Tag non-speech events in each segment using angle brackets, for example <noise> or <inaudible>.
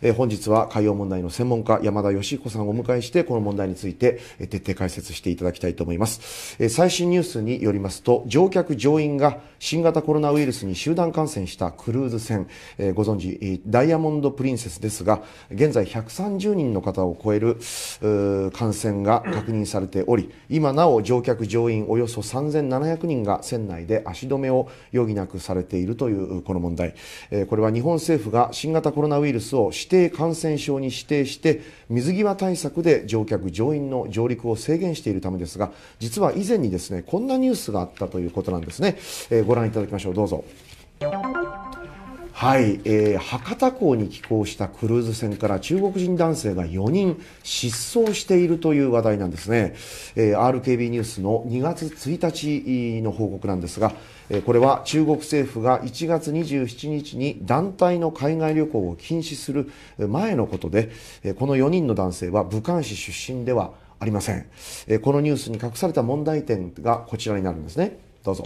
え本日は海洋問題の専門家山田義彦さんをお迎えしてこの問題について、え徹底解説していただきたいと思います、え最新ニュースによりますと乗客乗員が新型コロナウイルスに集団感染したクルーズ船、えご存知ダイヤモンド・プリンセスですが現在130人の方を超える感染が確認されており今なお乗客乗員およそ3700人が船内で足止めを余儀なくされているというこの問題、えこれは日本政府が新型コロナウイルスを指定感染症に指定して水際対策で乗客乗員の上陸を制限しているためですが実は以前にですねこんなニュースがあったということなんですね、えー、ご覧いただきましょうどうぞはい、えー、博多港に寄港したクルーズ船から中国人男性が4人失踪しているという話題なんですね、えー、RKB ニュースの2月1日の報告なんですがこれは中国政府が1月27日に団体の海外旅行を禁止する前のことで、この4人の男性は武漢市出身ではありません。このニュースに隠された問題点がこちらになるんですね。どうぞ。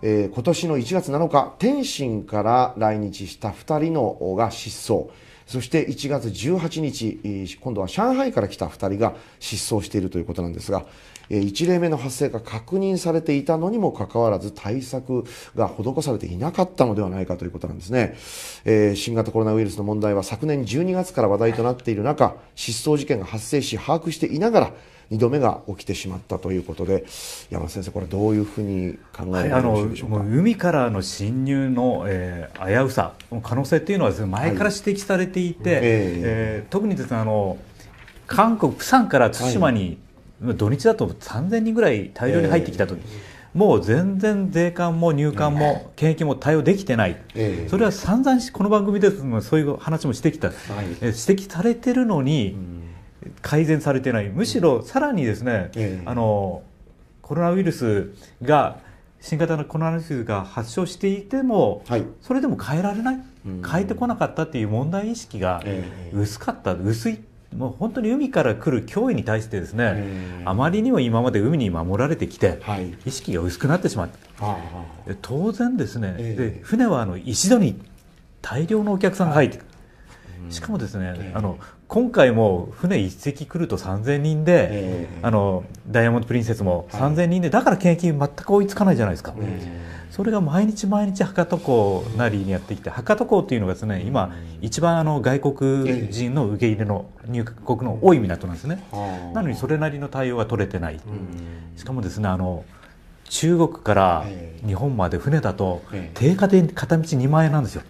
えー、今年の1月7日、天津から来日した2人のが失踪。そして1月18日、今度は上海から来た2人が失踪しているということなんですが、1例目の発生が確認されていたのにもかかわらず対策が施されていなかったのではないかということなんですね、えー、新型コロナウイルスの問題は昨年12月から話題となっている中失踪事件が発生し把握していながら2度目が起きてしまったということで山田先生、これどういうふうに考えられるでしょうか、はい、海からの侵入の、えー、危うさ、可能性というのは、ね、前から指摘されていて、はい、えー、えー、特にです、ね、あの韓国、釜山から対馬に、はい土日だと3000人ぐらい大量に入ってきた時、えー、もう全然税関も入管も検疫も対応できてない、えー、それは散々この番組でそういう話もしてきた、はい、指摘されてるのに改善されてないむしろさらにですね、えー、あのコロナウイルスが新型のコロナウイルスが発症していても、はい、それでも変えられない変えてこなかったっていう問題意識が薄かった、薄いもう本当に海から来る脅威に対してですねあまりにも今まで海に守られてきて、はい、意識が薄くなってしまった、当然ですね、えー、で船はあの一度に大量のお客さんが入ってくる、しかもですね、あの今回も船1隻来ると3000人で、えー、あのダイヤモンド・プリンセスも3000人で、はい、だから献金全く追いつかないじゃないですか、それが毎日毎日博多港なりにやってきて博多港というのがですね今一番あの外国人の受け入れの入国の多い港なんですね、なのにそれなりの対応が取れてない、しかもですねあの中国から日本まで船だと定価で片道2万円なんですよ。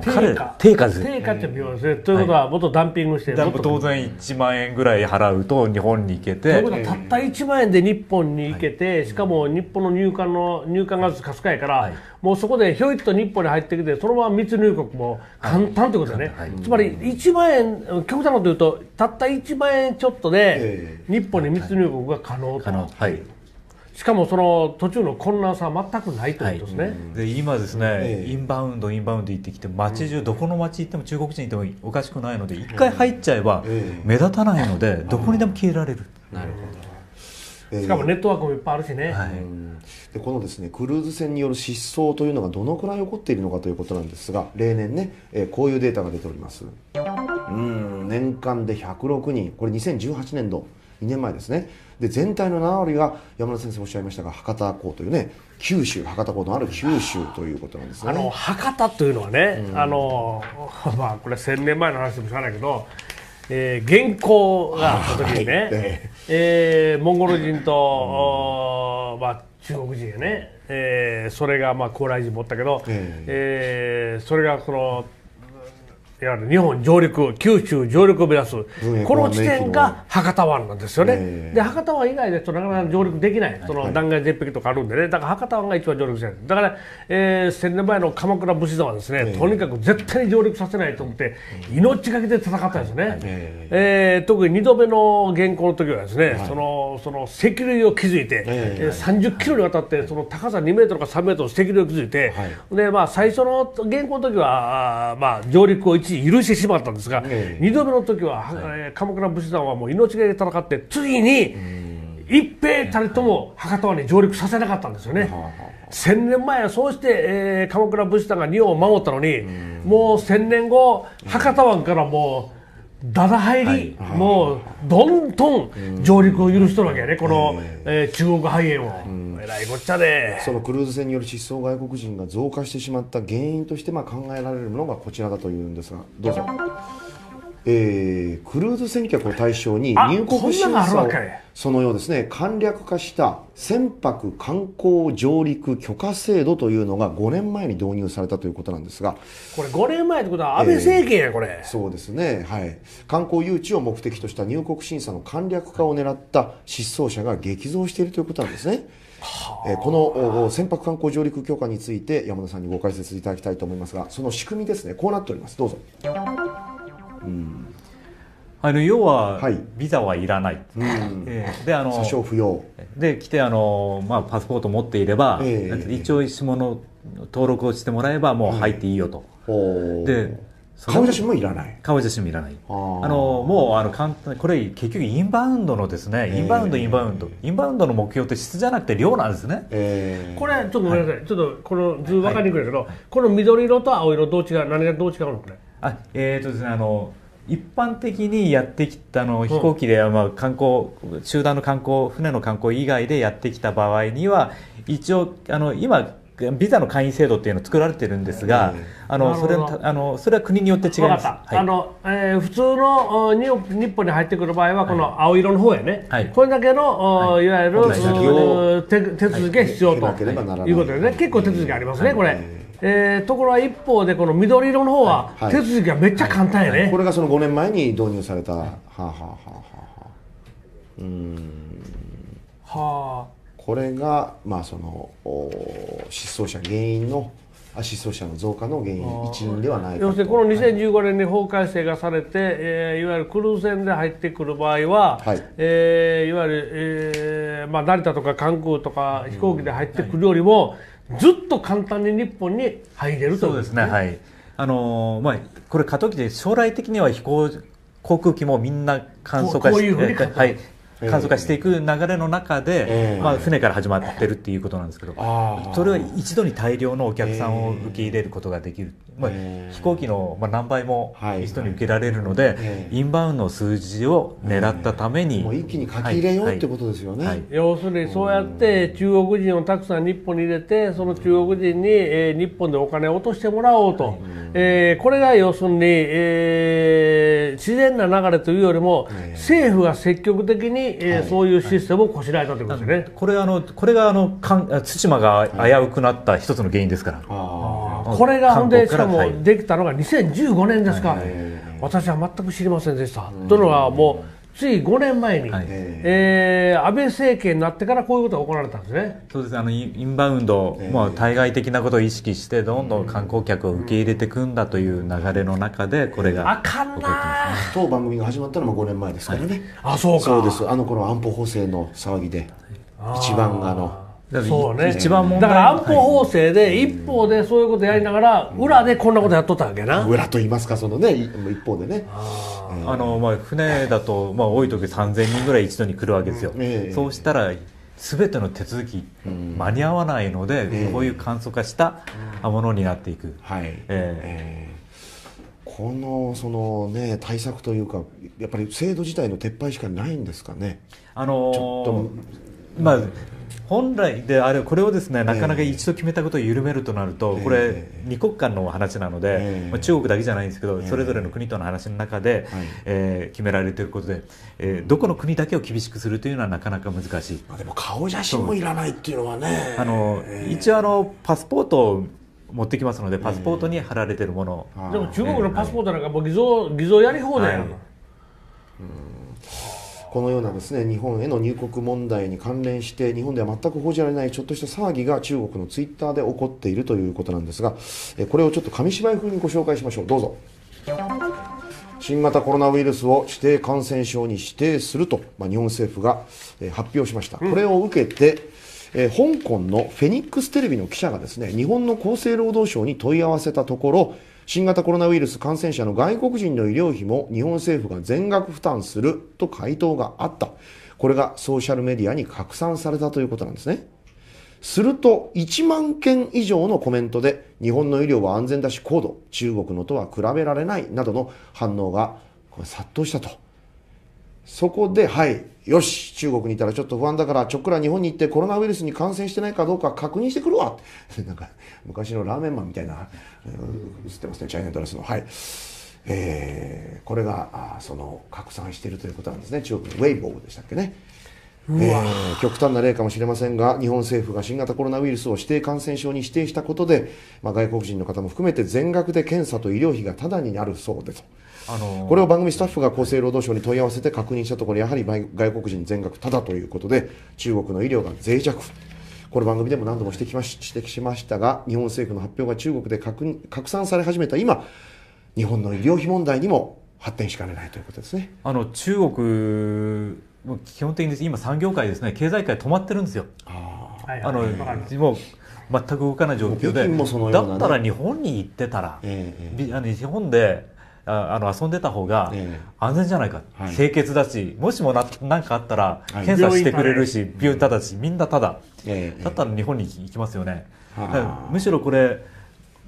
低価では定価って病ですね、ということはもっとダンピングして、はい、当然1万円ぐらい払うと日本に行けて、たった1万円で日本に行けて、しかも日本の入管の入管がかすかやから、はい、もうそこでひょいっと日本に入ってきてそのまま密入国も簡単ということだね、つまり1万円極端なこと言うとたった1万円ちょっとで日本に密入国が可能と。可能しかもその途中の混乱さは全くないということですね、はい、で今ですね、えー、インバウンドインバウンド行ってきて街中、どこの街行っても中国人いてもおかしくないので一回入っちゃえば目立たないので、どこにでも消えられる、なるほどしかもネットワークもいっぱいあるしね、はいでこのですねクルーズ船による失踪というのがどのくらい起こっているのかということなんですが例年ね、えー、こういうデータが出ておりますうん年間で106人これ2018年度2年前ですねで全体の7割が山田先生おっしゃいましたが博多港というね九州博多港のある九州ということなんですねあの博多というのはね、うん、あの <laughs> まあこれ1000年前の話でもしゃないけどえー、原稿があった時にね、はい、ええー、モンゴル人と、うん、まあ、中国人やね、えー、それが、まあ、高麗人もおったけど、えー、えー、それがこのあの日本上陸九州上陸を目指すこの地点が博多湾なんですよね、えー、で博多湾以外でとなかなか上陸できないその断崖絶壁とかあるんでねだから博多湾が一番上陸してるだから、えー、1000年前の鎌倉武士団はですね、えー、とにかく絶対に上陸させないと思って命がけで戦ったんですね、はい、えー、特に2度目の原稿の時はですね、はい、そのその石類を築いて、えー、30キロにわたってその高さ2メートルか3メートルの石類を築いて、はい、でまあ、最初の原稿の時はあまあ上陸を一し許してしまったんですが、えー、度目の時は、はい、鎌倉武士団はもう命がけで戦ってついに一平たりとも博多湾に上陸させなかったんですよね。千年前はそうして、えー、鎌倉武士団が日本を守ったのに、もう千年後博多湾からもうだだ入り、はい、もうどんどん上陸を許しとるわけやね、この、えー、中国肺炎を、えらいこっちゃでそのクルーズ船による失踪外国人が増加してしまった原因としてまあ考えられるのがこちらだというんですがどうぞ。えー、クルーズ船客を対象に入国審査をそのようですね簡略化した船舶観光上陸許可制度というのが5年前に導入されたということなんですがこれ5年前ってことは安倍政権やこれ、えー、そうですねはい観光誘致を目的とした入国審査の簡略化を狙った失踪者が激増しているということなんですね。えー、この船舶観光上陸許可について山田さんにご解説いただきたいと思いますがその仕組みですねこうなっておりますどうぞ。あの要はビザはいらない、はいえー、であの不要で来てあの、まあ、パスポート持っていれば、えー、一応もの登録をしてもらえばもう入っていいよと、うん、で顔写真もいらない顔写真もいらないあのもうあの簡単これ結局インバウンドのですねインバウンドインバウンド、インバウンドの目標って質じゃなくて量なんですね、えー、これちょっとごめんなさい、はい、ちょっとこの図分かりにくいけど、はい、この緑色と青色どう違う何がどう違うのこれあえっ、ー、とですねあの一般的にやってきたの飛行機で、まあ、観光集団の観光船の観光以外でやってきた場合には一応あの今ビザの会員制度っていうのを作られてるんですが、あのそれあのそれは国によって違います。はい、あの、えー、普通の日本に入ってくる場合はこの青色の方やね。はい、これだけの、はい、いわゆる手手続きが必要と、はい、いうことでね、結構手続きありますね、これ。えー、ところが一方でこの緑色の方は手続きはめっちゃ簡単やね、はいはい、これがその5年前に導入された、はあはあははあうんはあこれがまあその失踪者原因の失踪者の増加の原因一因ではないか要するにこの2015年に法改正がされて、えー、いわゆるクルーズ船で入ってくる場合は、はい、えー、いわゆる、えーまあ、成田とか関空とか飛行機で入ってくるよりも、うんはいずっと簡単に日本に入れるという、ね、そうですね、はいあのまあ、これ過渡期で将来的には飛行航空機もみんな簡素化して、はい、簡素化していく流れの中で、まあ、船から始まってるっていうことなんですけど、それは一度に大量のお客さんを受け入れることができる、まあ、飛行機の何倍も一度に受けられるので、インバウンドの数字を狙ったために、もう一気に書き入れようってことですよね、要するにそうやって中国人をたくさん日本に入れてその中国人に、えー、日本でお金を落としてもらおうと、はえこれが要するに、えー、自然な流れというよりも、政府が積極的にえーそういうシステムをこしらえたということですね、はい、これあのこれがあの対馬が危うくなった一つの原因ですから、はい、これがほんでしかもできたのが2015年ですか、私は全く知りませんでした。というのはもうつい5年前に、はい、えー、安倍政権になってからこういうことが行われたんですねそうですあのインバウンド、えー、もう対外的なことを意識してどんどん観光客を受け入れていくんだという流れの中でこれが、あかんな当番組が始まったのも5年前ですからね、はい、あそうかそうですあの頃安保法制の騒ぎで一番あのそうね一番問題だから安保法制で一方でそういうことやりながら、裏でこんなことやっとったわけな裏と言いますかそのね一方でねあの、まあ、船だと、まあ、多い時3000人ぐらい一度に来るわけですよ、そうしたらすべての手続き間に合わないので、こういう簡素化したものになっていく、はい、このその、ね、対策というかやっぱり制度自体の撤廃しかないんですかね。あのー、ちょっとまあ本来であれこれをですねなかなか一度決めたことを緩めるとなると、これ2国間の話なので、まあ、中国だけじゃないんですけど、それぞれの国との話の中で、はえ決められていることで、えー、どこの国だけを厳しくするというのはなかなか難しい、まあ、でも顔写真もいらないっていうのはねあの、一応あのパスポートを持ってきますのでパスポートに貼られてるもの、でも中国のパスポートなんかもう偽造,、偽造やり放題やん、はい、うんこのようなですね日本への入国問題に関連して日本では全く報じられないちょっとした騒ぎが中国のツイッターで起こっているということなんですがこれをちょっと紙芝居風にご紹介しましょうどうぞ新型コロナウイルスを指定感染症に指定すると、まあ、日本政府が発表しました、うん、これを受けてえ香港のフェニックステレビの記者がですね日本の厚生労働省に問い合わせたところ新型コロナウイルス感染者の外国人の医療費も日本政府が全額負担すると回答があった。これがソーシャルメディアに拡散されたということなんですね。すると、1万件以上のコメントで、日本の医療は安全だし高度、中国のとは比べられないなどの反応が殺到したと。そこで、はい、よし、中国にいたらちょっと不安だから、ちょっくら日本に行ってコロナウイルスに感染してないかどうか確認してくるわ <laughs> なんか、昔のラーメンマンみたいな、映ってますね、チャイナドレスの。はい。えー、これが、その、拡散しているということなんですね。中国のウェイボーでしたっけね。えー、極端な例かもしれませんが日本政府が新型コロナウイルスを指定感染症に指定したことで、まあ、外国人の方も含めて全額で検査と医療費がただになるそうでと。あのー、これを番組スタッフが厚生労働省に問い合わせて確認したところやはり外国人全額ただということで中国の医療が脆弱この番組でも何度も指摘しまし指摘しましたが日本政府の発表が中国で拡散され始めた今日本の医療費問題にも発展しかねないということですね。あの中国もう基本的に今産業界ですね経済界止まってるんですよ。あのもう全く動かない状況で、ね、だったら日本に行ってたら、ええ、あの日本であの遊んでた方が安全じゃないか、え、清潔だしもしも何かあったら検査してくれるし、はい、病ただしみんなただ、だったら日本に行きますよね。むしろこれ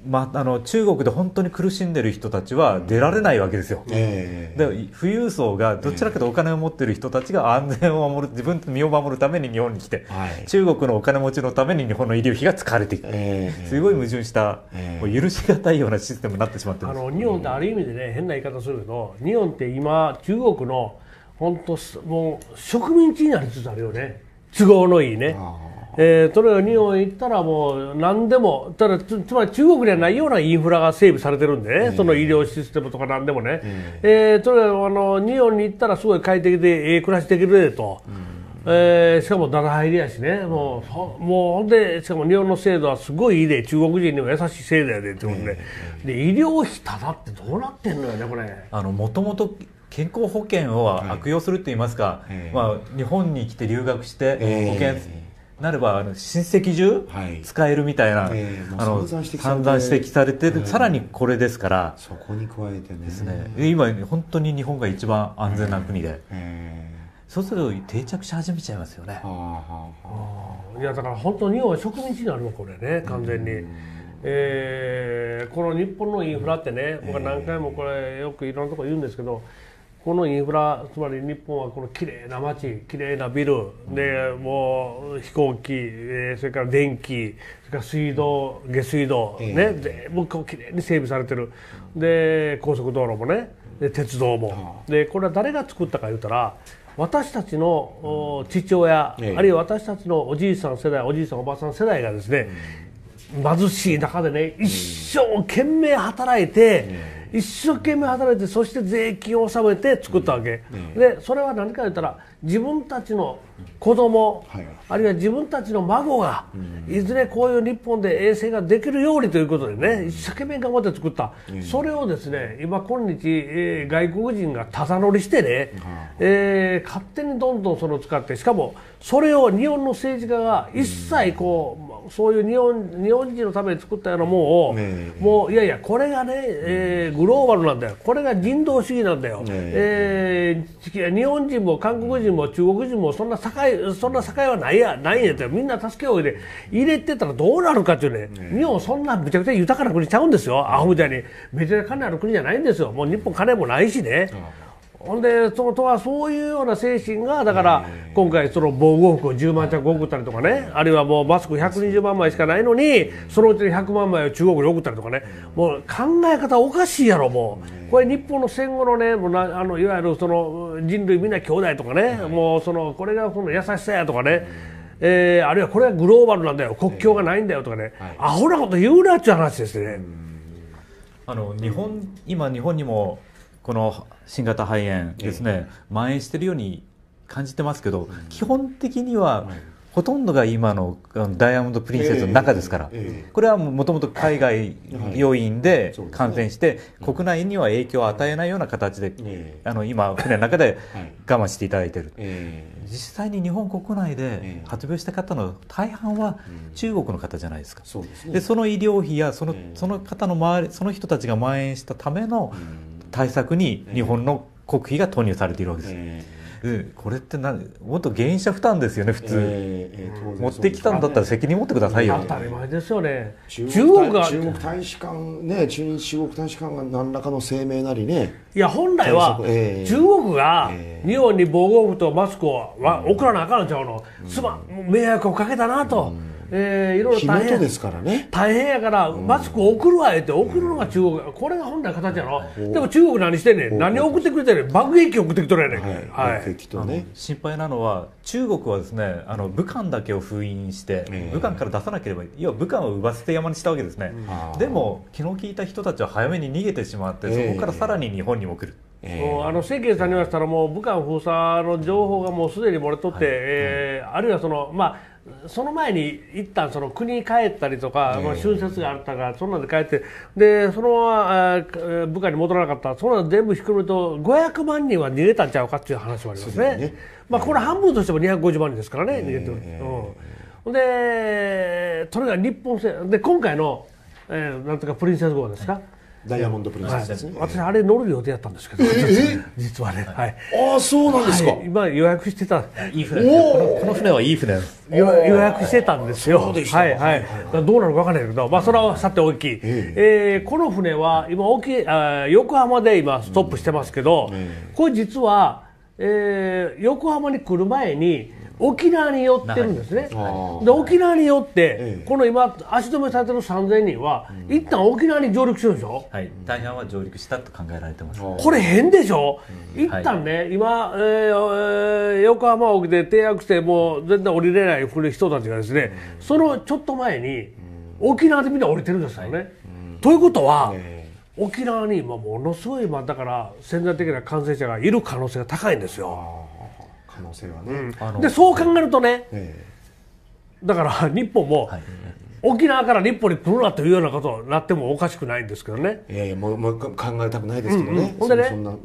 まあ、あの中国で本当に苦しんでる人たちは出られないわけですよ、えー、で富裕層がどちらかとお金を持っている人たちが安全を守る自分の身を守るために日本に来て、はい、中国のお金持ちのために日本の医療費が使われていく、えー、すごい矛盾した、えー、もう許し難いようなシステムになってしまってあの日本ってある意味でね変な言い方するけど日本って今中国の本当もう植民地になりつつあるよね都合のいいね。あえー、それが日本行ったらもう何でもただつまり中国にはないようなインフラが整備されてるんでね、その医療システムとか何でもね、ええー、それあの日本に行ったらすごい快適でええ暮らしできるでと、うん、えー、しかもだ入りやしねもうもうでしかも日本の制度はすごいいいで中国人にも優しい制度やでってことで,、で医療費ただってどうなってんのよねこれ。あの元々健康保険を悪用するといいますか、はい、まあ、日本に来て留学して保険、なればあの親戚中使えるみたいな、はいえー、あの散々指摘されて、えさらにこれですからそこに加えてねですね今本当に日本が一番安全な国で、えー、そうすると定着し始めちゃいますよね、いやだから本当日本は植民地になるのこれね完全に。ええー、この日本のインフラってね、僕は何回もこれよくいろんなところ言うんですけど、えーこのインフラつまり日本はこの綺麗な街綺麗なビルでもう飛行機、えー、それから電気それから水道下水道、ね、えー、全部こう綺麗に整備されてるで高速道路もねで鉄道もでこれは誰が作ったか言うたら私たちの父親、えー、あるいは私たちのおじいさん世代おじいさんおばあさん世代がですね貧しい中でね一生懸命働いて、えー一生懸命働いてそして税金を納めて作ったわけ、うんうん、でそれは何か言ったら自分たちの子供、はい、あるいは自分たちの孫が、いずれこういう日本で衛星ができるようにということでね一生懸命頑張って作った、それをですね今今日、えー、外国人がただ乗りしてね、えー、勝手にどんどんその使ってしかもそれを日本の政治家が一切こう、そういう日本日本人のために作ったようなものを、ね、もういやいやこれがね、えー、グローバルなんだよこれが人道主義なんだよ、ねえー、日本人も韓国人も中国人もそんな境そんな境はないやないんやってみんな助けを入れ入れてたらどうなるかっていうね、ね、日本そんなめちゃくちゃ豊かな国ちゃうんですよアホみたいにめちゃくちゃ金ある国じゃないんですよもう日本金もないしね。ほんでそのとはそういうような精神がだから今回その防護服を10万着送ったりとかねあるいはもうマスク120万枚しかないのにそのうちの100万枚を中国に送ったりとかねもう考え方おかしいやろもうこれ日本の戦後のねもうなあのいわゆるその人類みんな兄弟とかねもうそのこれがその優しさやとかねえあるいはこれはグローバルなんだよ国境がないんだよとかね、はい、アホなこと言うなっていう話ですね。あの日本今日本にもこの新型肺炎ですね、蔓延しているように感じてますけど、基本的には、ほとんどが今のダイヤモンド・プリンセスの中ですから、これはもともと海外要因で感染して、国内には影響を与えないような形で、あの今、船の中で我慢していただいている、実際に日本国内で発病した方の大半は中国の方じゃないですか、でその医療費やそのその方の周り、その人たちが蔓延したための対策に日本の国費が投入されているわけです。えー、これって何もっと原因者負担ですよね普通、えーえー、持ってきたんだったら責任持ってくださいよ、当たり前ですよね中国が中国大使館ね中日中国大使館が何らかの声明なりねいや本来は中国が日本に防護服とマスクを送らなあかんちゃうの、すまん迷惑をかけたなと。うんえー、いろいろ大変ですからね大変やから、マスク送るわえって送るのが中国、これが本来形やろ、でも中国何してんねん何送ってくれてんねん爆撃機送ってきとるやねん、はいはい心配なのは中国はですねあの武漢だけを封印して、武漢から出さなければいい要は武漢を奪捨て山にしたわけですね、でも昨日聞いた人たちは早めに逃げてしまって、そこからさらに日本にも来る。えー、あの政権さんに言わせたらもう武漢封鎖の情報がもうすでに漏れとって、えー、あるいはその、まあその前に一旦その国に帰ったりとか、まあ、春節があったからそんなんで帰ってでそのまま部下に戻らなかったそんなの全部ひっくると500万人は逃げたんちゃうかっていう話もありますね。ねまあ、これ半分としても250万人ですからね、逃げてる、うん、でとにかく日本戦、で今回の、えー、なんとかプリンセス号ですか、はいダイヤモンドプリンセスですね、はい、私あれ乗る予定だったんですけど、実はね、はい、ああそうなんですか、はい、今予約してたいい船このこの船はいい船予約してたんですよはいはいどうなるか分からないけどまあそれはさておき、えー、この船は今沖あ横浜で今ストップしてますけど、これ実は、えー、横浜に来る前に、沖縄に寄ってるんですね、で沖縄に寄って、この今足止めされてる3000人は、一旦沖縄に上陸してるでしょ、はい、大半は上陸したと考えられてます、ね、これ変でしょ、う一旦ね、今、えー、横浜沖で停泊してもう全然降りれない人たちがですね、そのちょっと前に沖縄でみんな降りてるんですよね、はい、ということは、沖縄に今ものすごい今だから潜在的な感染者がいる可能性が高いんですよ。可能性はね、でそう考えるとね、えー、だから日本も、はい、沖縄から日本に来るなというようなことになってもおかしくないんですけどね。いやいや、もう、もう考えたくないですけどね。うん、うん、で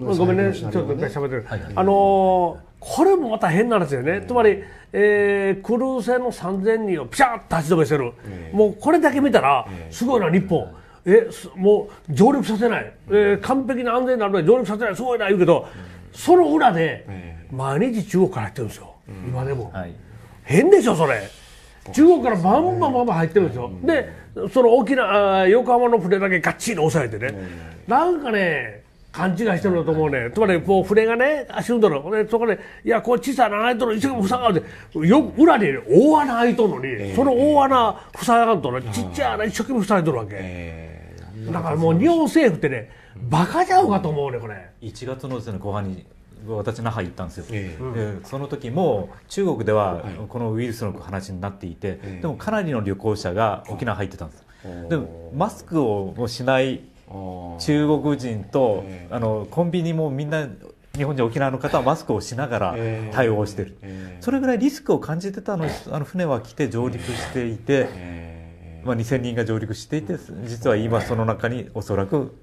ね、ごめんね、ちょっと喋ってる。はいあのー、これもまた変な話だよね。つまり、えー、クルーズ船の3000人をピシャッとち止めせる。もうこれだけ見たら、すごいな、日本。え、えもう上陸させない。えー、完璧な安全なので上陸させない。すごいな、言うけど、その裏で、え毎日中国から入ってるんですよ、今でも、はい、変でしょそれ中国からまんままんま入ってるんですよ、でそのきな横浜の船だけがっちり押さえてね、なんかね勘違いしてるんだと思うね、つまりこう船がね足んだろそこで「いやこう小さな穴開いとる一生懸命塞がる」ってよ裏に、大穴開いとるのに、えー、その大穴塞がんとねちっちゃい穴一生懸命塞いとるわけ、えー、だからもう日本政府ってねバカじゃうかと思うねこれ1月のです、ね、後半に私那覇行ったんですよ、えー、でその時も中国ではこのウイルスの話になっていて、でもかなりの旅行者が沖縄入ってたんです、でもマスクをしない中国人と、あのコンビニもみんな日本人沖縄の方はマスクをしながら対応してる、それぐらいリスクを感じてたのあの船は来て上陸していて、まあ、2000人が上陸していて実は今その中におそらく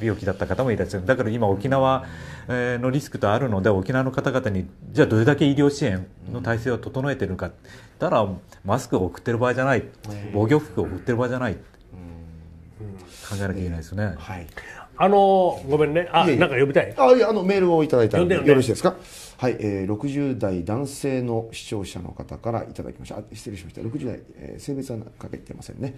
病気だった方もいらっしゃるだから今沖縄のリスクとあるので沖縄の方々にじゃあどれだけ医療支援の体制を整えてるかたらマスクを送ってる場合じゃない防御服を送ってる場合じゃない考えなきゃいけないですよね。はいあのごめんね、あ、なんか呼びたい。あ、いや、あのメールをいただいたんで、よろしいですか。はい、えー、60代男性の視聴者の方からいただきました。失礼しました。60代、えー、性別はかけてませんね。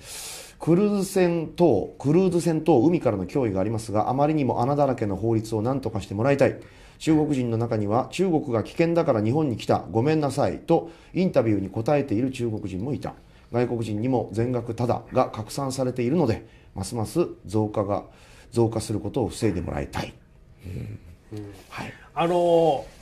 クルーズ船等、クルーズ船等、海からの脅威がありますが、あまりにも穴だらけの法律を何とかしてもらいたい。中国人の中には、中国が危険だから日本に来た、ごめんなさい、とインタビューに答えている中国人もいた。外国人にも全額ただが拡散されているので、ますます増加が、増加することを防いでもらいたい。うんうん、はい。あのー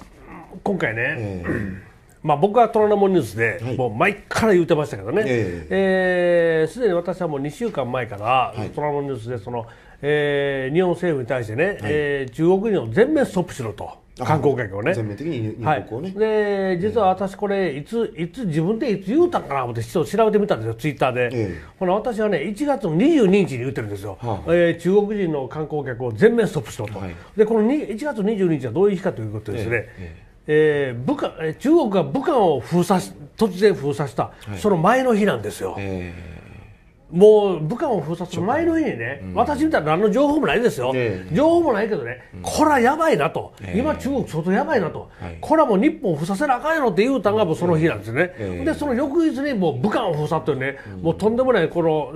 今回ね、えー、まあ、僕は虎ノ門ニュースで、はい、もう前から言ってましたけどね、す、え、で、ー、えー、に私はもう2週間前から、虎ノ門ニュースでその、えー、日本政府に対してね、はい、えー、中国人を全面ストップしろと。観光客をね全面的に入国をね、はい、で実は私これいついつ自分でいつ言うたかな思って調べてみたんですよツイッターで、ええ、ほな私はね1月の22日に言ってるんですよ、はあ、えー、中国人の観光客を全面ストップしろと、はい、でこの1月22日はどういう日かということですね、ええー、武漢中国が武漢を封鎖し突然封鎖した、はい、その前の日なんですよ。えーもう武漢を封殺する前の日にね、うん、私見たら何の情報もないですよ、え情報もないけどね、うん、これはやばいなと、え今、中国相当やばいなと、えこれはもう日本を封鎖せなあかんやろって言うたんがもうその日なんですね、でその翌日にもう武漢を封鎖というね、もうとんでもないこの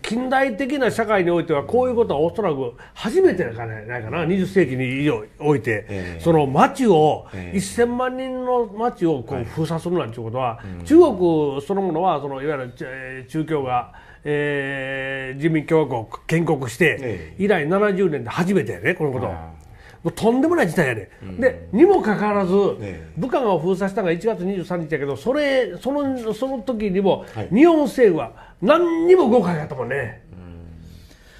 近代的な社会においてはこういうことはおそらく初めてじゃないかな、20世紀に以上おいて、その街を、1000万人の街をこう封鎖するなんていうことは、中国そのものはそのいわゆる中共が。えー、人民共和国を建国して、以来70年で初めてやねこのこと。もうとんでもない事態やね、うん、でにもかかわらず、武漢を封鎖したのが1月23日やけどそれそのその時にも、日本政府は何にも動かなかったもんね、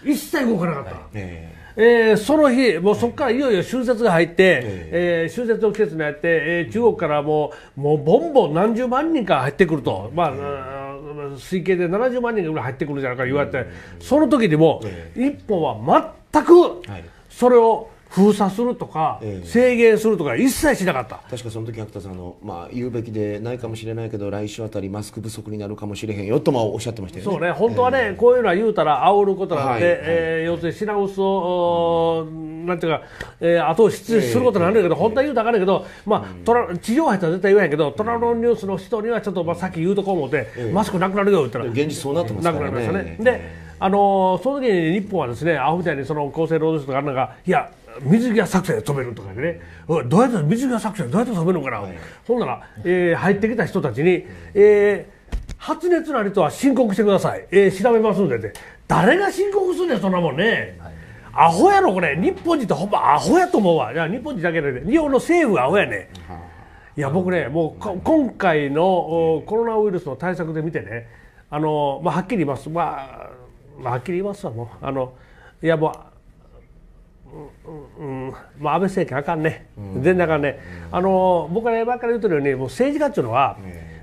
一切動かなかった、はい、えー、その日、もうそこからいよいよ春節が入って、えええー、春節の季節になって、えー、中国からもうもうボンボン何十万人か入ってくると、まあ、推計で70万人ぐらい入ってくるじゃないか言われて、その時でも、一本は全くそれを封鎖するとか、え制限するとか一切しなかった確かその時百田さんあの、まあ、言うべきでないかもしれないけど来週あたりマスク不足になるかもしれへんよとまあおっしゃってましたよねそうね本当はね、えー、こういうのは言うたら煽ることなんで、はいえー、要するに品薄を、なんていうか、えー、後押しすることになるんだけど、本当は言うたらあかんけど、まあ、トラ地上波って絶対言わへんけど虎のニュースの人にはちょっと、まあ、さっき言うとこう思って、マスクなくなるよって言ったら現実そうなってますからねなくなりましたね、であのその時に日本はですねアホみたいにその厚生労働省とかなんかいや水際作戦で止めるとかね、うん、どうやって水際作戦どうやって止めるのかな、はい、ほんなら、えー、入ってきた人たちに、えー、発熱なりとは申告してください、えー、調べますんでって誰が申告するんだよそんなもんね、はい、アホやろこれ日本人ってほんまアホやと思うわ日本人だけで、ね、日本の政府がアホやね、いや僕ねもう、今回のコロナウイルスの対策で見てねあの、まあ、はっきり言います、まあ、まあ、はっきり言いますわもうあのいやもううんまあ、安倍政権あかんね、全然あかんね、あの僕ら今から言うとるようにもう政治家っていうのは、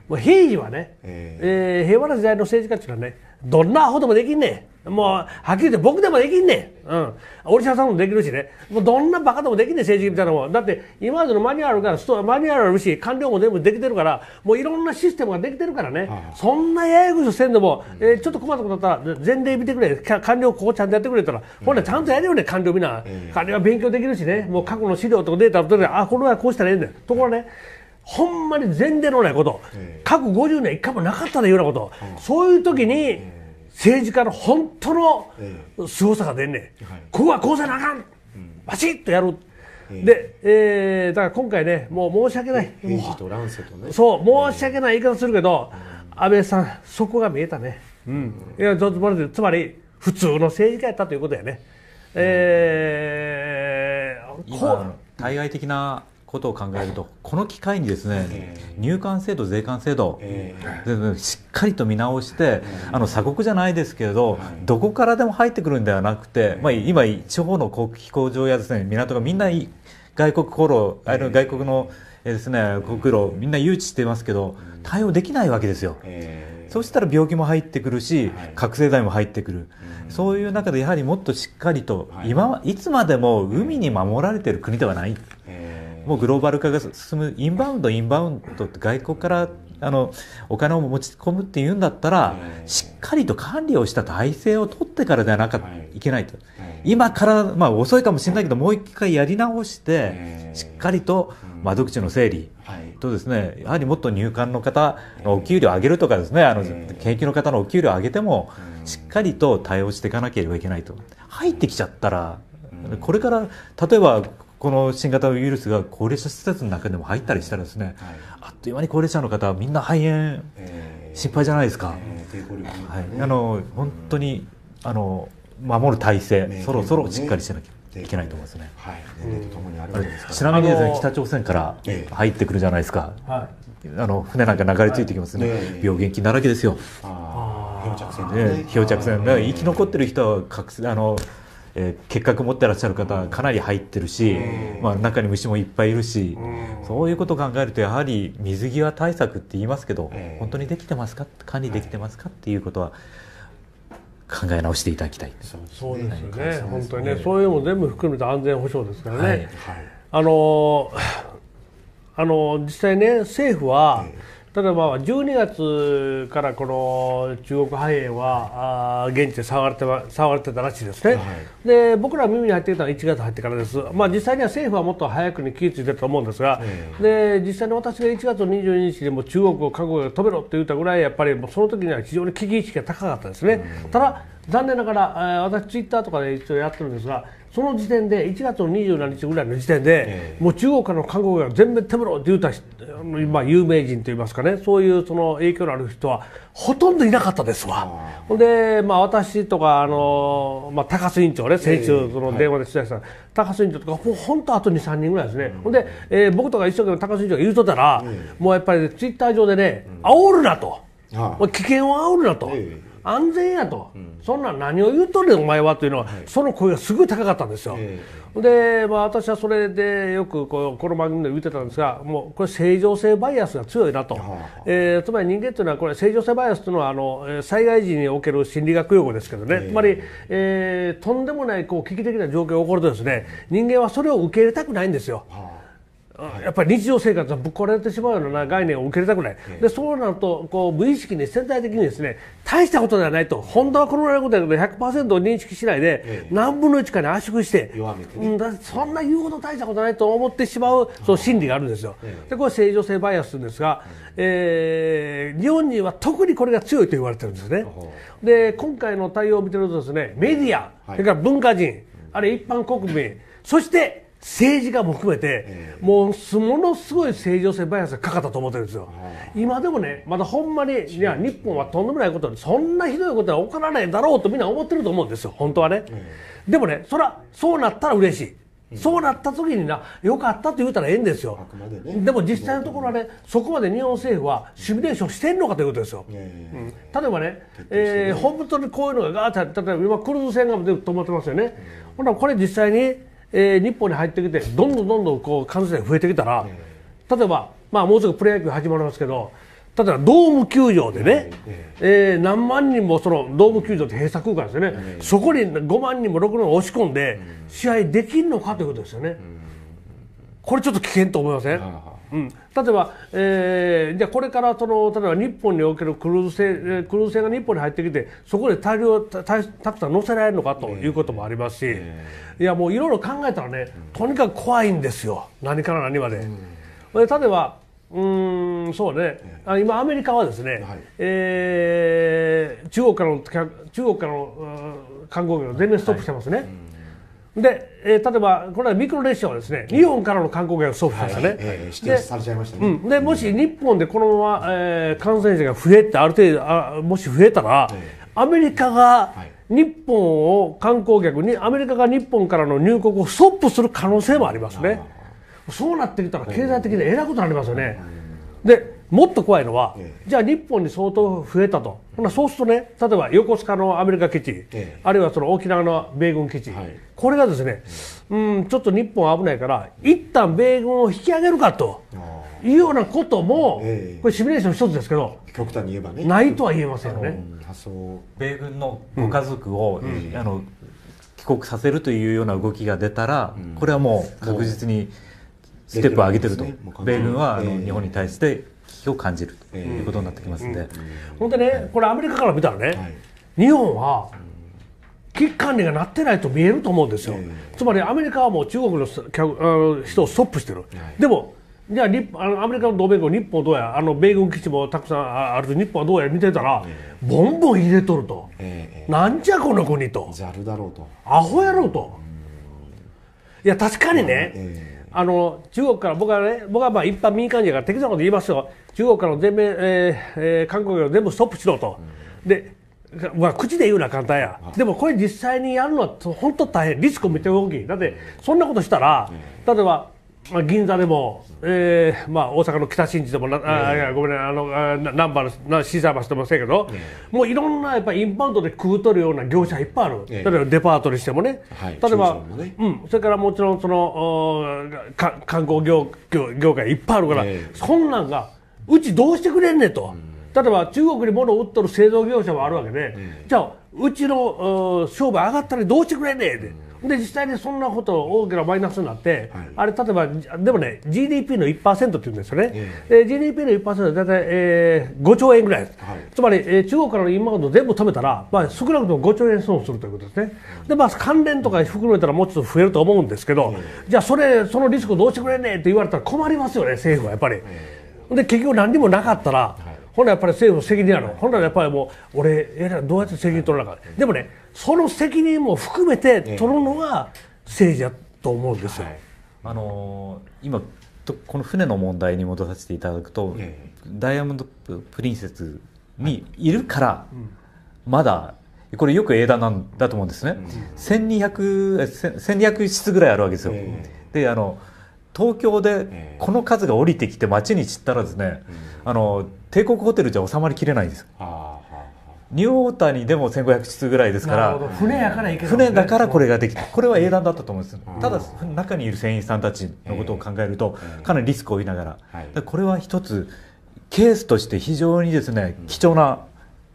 もう平時はね、えー、平和な時代の政治家っていうのはねどんなアホでもできんねん。もう、はっきり言って僕でもできんねん。うん。お医者さんもできるしね。もうどんなバカでもできんねん、政治家みたいなもん。だって、今までのマニュアルから、マニュアルあるし、官僚も全部できてるから、もういろんなシステムができてるからね。はあ、そんなややこしせんでも、えー、ちょっと困ったことあったら、前例見てくれ。官僚ここちゃんとやってくれたら、ほ、んなちゃんとやるよね、官僚みんな。官僚は勉強できるしね。もう過去の資料とかデータを取るて、あ、これはこうしたらええんだよ。ところね、ほんまに前例のないこと、過去50年一回もなかったというようなこと、そういう時に政治家の本当の凄さが出んねん、ここはこうせなあかん、バシッとやる。で、えー、だから今回ね、もう申し訳ない、ね、そう申し訳ない言い方するけど、安倍さん、そこが見えたね、うん、いやつまり普通の政治家やったということやね。えー、こう対外的なことを考えると、この機会にですね、入管制度、税関制度、しっかりと見直して、あの鎖国じゃないですけれど、どこからでも入ってくるんではなくて、まあ、今、地方の航空場やですね港がみんな外国航路、あの外国のですね国路、みんな誘致してますけど、対応できないわけですよ。そうしたら病気も入ってくるし、覚醒剤も入ってくる、そういう中でやはりもっとしっかりと、今いつまでも海に守られている国ではない。もうグローバル化が進むインバウンドインバウンドって外国からあのお金を持ち込むっていうんだったら、しっかりと管理をした体制を取ってからではなきゃいけないと、今から、まあ、遅いかもしれないけどもう一回やり直して、しっかりと窓口の整理、とですねやはりもっと入管の方のお給料を上げるとかですねあの研究の方のお給料を上げても、しっかりと対応していかなければいけないと入ってきちゃったらこれから例えばこの新型ウイルスが高齢者施設の中でも入ったりしたらですね、はい、あっという間に高齢者の方はみんな肺炎、えー、心配じゃないですか、えーね、はい、あの本当にあの守る体制、ね、そろそろしっかりしなきゃいけないと思いますね。はい、年齢とともにあるわですちなみにですね、北朝鮮から入ってくるじゃないですか。はい、あの船なんか流れ着いてきますね。はい、病原菌だらけですよ。ああ、漂着船ね。漂着船、ね、生き残ってる人は隠あのえー、結核持ってらっしゃる方かなり入ってるし、まあ、中に虫もいっぱいいるし、そういうことを考えるとやはり水際対策って言いますけど、本当にできてますか管理できてますかっていうことは考え直していただきたいそうですよね、ね、本当にね、そういうのも全部含めた安全保障ですからね、はい、あのあの実際ね政府は、えーただまあ12月からこの中国肺炎はあ現地で触れて騒がれてたらしいですね、はい、で僕ら耳に入ってきたのは1月入ってからです、まあ、実際には政府はもっと早くに気が付いてると思うんですが、で実際に私が1月22日にも中国を覚悟で止めろって言ったぐらいやっぱりその時には非常に危機意識が高かったですね。ただ残念ながら、え私、ツイッターとかで一応やってるんですがその時点で1月の27日ぐらいの時点で、もう中国からの韓国が全面手ぶろって言うた、まあ、有名人といいますかねそういうその影響のある人はほとんどいなかったですわ、ほんで、まあ、私とかあの、まあ、高須委員長ね先週その電話で取材した、高須委員長とかもう本当あと23人ぐらいですね、ほんで、えー、僕とか一生懸命高須委員長が言うとったら、もうやっぱりツイッター上でね、煽るなと、危険を煽るなと。安全やと、うん、そんなん何を言うとるお前はというのは、はい、その声がすごい高かったんですよ、えー、で、まあ、私はそれでよくこの番組で言ってたんですがもうこれ正常性バイアスが強いなと、えー、つまり人間というのはこれ正常性バイアスというのはあの災害時における心理学用語ですけどね、えー、つまり、えー、とんでもないこう危機的な状況が起こるとですね人間はそれを受け入れたくないんですよ。はやっぱり日常生活がぶっ壊れてしまうような概念を受け入れたくない、でそうなるとこう無意識に潜在的にですね大したことではないと本当はこのぐらいのことだけど100%認識しないで、何分の1かに圧縮して、そんな言うほど大したことないと思ってしまうその心理があるんですよ、でこれ正常性バイアスんですが、えー、日本人は特にこれが強いと言われてるんですね、で今回の対応を見てるとですねメディア、それから文化人あるいは一般国民そして政治家も含めて、もうものすごい正常性バイアスがかかったと思ってるんですよ、今でもね、まだほんまに、いや、日本はとんでもないことで、そんなひどいことは起こらないだろうとみんな思ってると思うんですよ、本当はね。でもね、そら、そうなったら嬉しい。そうなった時にな、よかったと言うたらええんですよ。でね、でも実際のところはね、そこまで日本政府はシミュレーションしてんのかということですよ。うん、例えばね、ねえー、本当にこういうのがガーッて、例えば今クルーズ船が止まってますよね。うん、ほら、これ実際にえー、日本に入ってきてどんどんどんどんこう感染者が増えてきたら、例えば、まあ、もうすぐプロ野球始まりますけど例えばドーム球場でね、えー、何万人もそのドーム球場って閉鎖空間ですよね、そこに5万人も6万人押し込んで試合できるのかということですよね、これちょっと危険と思いません、うん、例えば、えー、じゃこれからその例えば日本におけるクルーズ船クルーズ船が日本に入ってきてそこで大量たたくさん乗せられるのかということもありますし、えー、いやもういろいろ考えたらねとにかく怖いんですよ何から何まで。うん、例えばうんそうね、今、アメリカはですね、はい、えー、中国からの中国からの観光業を全面ストップしてますね、はいうんで、えー、例えばこれはミクロ列車はですね、日本からの観光客を送付したね、はいえー、指定されちゃいましたね、うん、でもし日本でこのまま、えー、感染者が増えてある程度あもし増えたら、えー、アメリカが日本を観光客にアメリカが日本からの入国をストップする可能性もありますね、そうなってきたら経済的にえらいことになりますよね、でもっと怖いのは、ええ、じゃあ日本に相当増えたと、ほなそうするとね、例えば横須賀のアメリカ基地、え、あるいはその沖縄の米軍基地、はい、これがですね、うん、ちょっと日本危ないから、一旦米軍を引き上げるかというようなことも、これ、シミュレーション一つですけど、極端に言えばね、ないとは言えませんよね。米軍のご家族を、うん、あの帰国させるというような動きが出たら、うん、これはもう確実に。ステップを上げてると、ね、米軍はあの、えー、日本に対して危を感じるということになってきますんで、ほんでね、これアメリカから見たらね、日本は危機管理がなってないと見えると思うんですよ、つまりアメリカはもう中国の人をストップしてる、でもじゃああのアメリカの同盟国日本どうやあの米軍基地もたくさんある日本はどうや見てたら、ボンボン入れとると、えなんじゃこの国とるだろうとアホやろうと、いや確かにね、え、あの中国から僕はね僕はまあ一般民間人から適当なこと言いますよ中国からの全面、えーえー、韓国か全部ストップしろと、うん、でまあ、口で言うのは簡単や、でもこれ実際にやるのは本当大変、リスクめっちゃ大きい、だってそんなことしたら、例えば、まあ、銀座でも、えーまあ、大阪の北新地でも、あいごめん、ね、あのバーのシーサーしてませんけど、もういろんなやっぱインバウンドで食うとるような業者いっぱいある、例えばデパートにしてもね、例えば、うん、それからもちろんそのおか観光業業業界いっぱいあるから、そんなんが。うちどうしてくれんねと、例えば中国に物を売っとる製造業者もあるわけで、じゃあうちの商売上がったらどうしてくれんねんで実際にそんなこと大きなマイナスになって、はい、あれ例えばでもね GDP の1%って言うんですよね、えー、GDP の1%は大体、えー、5兆円ぐらいはい、つまり、えー、中国からのインバウンド全部止めたら、まあ、少なくとも5兆円損するということですね、でまあ、関連とか含めたらもうちょっと増えると思うんですけど、じゃあそれそのリスクどうしてくれんねんって言われたら困りますよね、政府はやっぱり。で結局何にもなかったら、はい、ほなやっぱり政府の責任やろ、はい、ほなやっぱりもう俺えどうやって責任取らなか、はい、でもねその責任も含めて取るのが政治やと思うんですよ。はい、あのー、今この船の問題に戻させていただくと、ダイヤモンドプリンセスにいるから、まだこれよく英断なんだと思うんですね、うん、1200, 1200室ぐらいあるわけですよ。であの東京でこの数が降りてきて街に散ったらですね、あの帝国ホテルじゃ収まりきれないんですニューオータニでも1500室ぐらいですから船やから船だからこれができたこれは英断だったと思うんです、ただ中にいる船員さんたちのことを考えると、かなりリスクを負いながら、これは一つケースとして非常にですね貴重な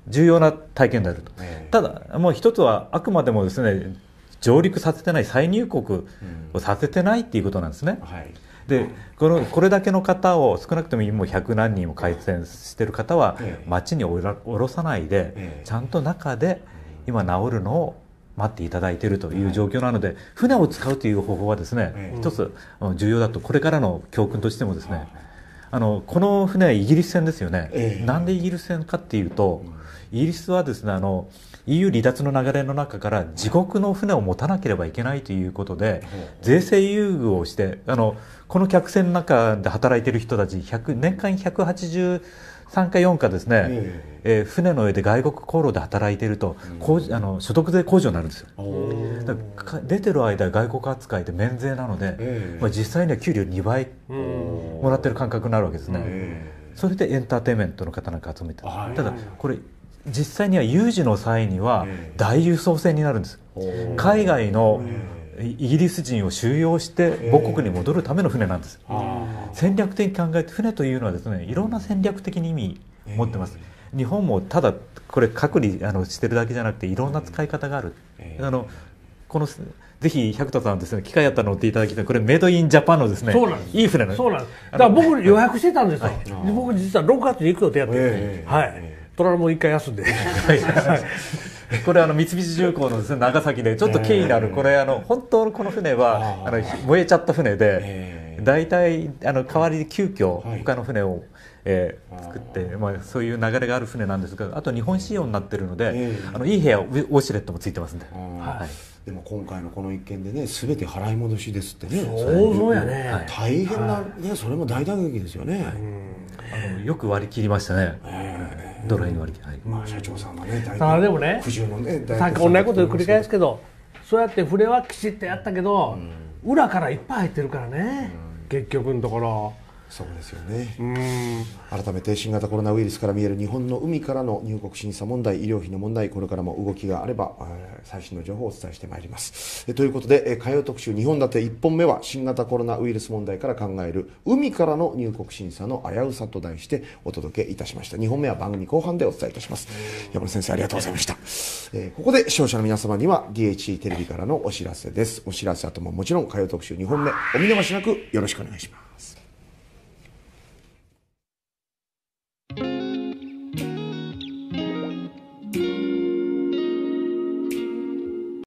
重要な体験であると、ただもう一つはあくまでもですね上陸させてない再入国をさせてないっていうことなんですね。はい、でこのこれだけの方を少なくとも今100何人も感染してる方は町に降ろさないでちゃんと中で今治るのを待っていただいているという状況なので、船を使うという方法はですね、一、つ重要だとこれからの教訓としてもですね、あのこの船イギリス船ですよね、なんでイギリス船かっていうと、イギリスはですねあの EU 離脱の流れの中から自国の船を持たなければいけないということで税制優遇をしてあのこの客船の中で働いている人たち100年間1 8 3か4かですね、ええー、船の上で外国航路で働いていると、うん、あの所得税控除になるんですよ出てる間外国扱いで免税なので、まあ、実際には給料2倍もらってる感覚になるわけですね、それでエンターテインメントの方なんか集めて、ただこれ実際には有事の際には大輸送船になるんです、海外のイギリス人を収容して母国に戻るための船なんです、戦略的に考えて船というのはですねいろんな戦略的に意味持ってます、日本もただこれ隔離あのしてるだけじゃなくていろんな使い方がある、あのこのぜひ百田さんですね機会あったら乗っていただきたいこれメイドインジャパンのですねそうなんですいい船なんですそうなんですだから僕予約してたんですよ、はい、僕実は6月に行く予定やってるんです、はいトラも一回休んでこれあの三菱重工のです、ね、長崎でちょっと経緯のあるこれあの本当のこの船はあの燃えちゃった船で大体あの代わりに急遽他の船を、えー、作って、まあ、そういう流れがある船なんですがあと日本仕様になってるので、あのいい部屋ウォシュレットもついてますんで。はいでも今回のこの一件でね全て払い戻しですってねそうやね大変な、ね、それも大打撃ですよね、あのよく割り切りましたね、ドライの割り切り、はい、まあ社長さんがね大体あでもね苦渋のねなん同じこと繰り返すけどそうやってれはきちっとやったけど、裏からいっぱい入ってるからね、結局のところ。そうですよね改めて新型コロナウイルスから見える日本の海からの入国審査問題医療費の問題これからも動きがあれば最新の情報をお伝えしてまいりますということで火曜特集2本立て1本目は新型コロナウイルス問題から考える海からの入国審査の危うさと題してお届けいたしました2本目は番組後半でお伝えいたします山田先生ありがとうございました、えここで視聴者の皆様には d h c テレビからのお知らせですお知らせあとももちろん火曜特集2本目お見逃しなくよろしくお願いします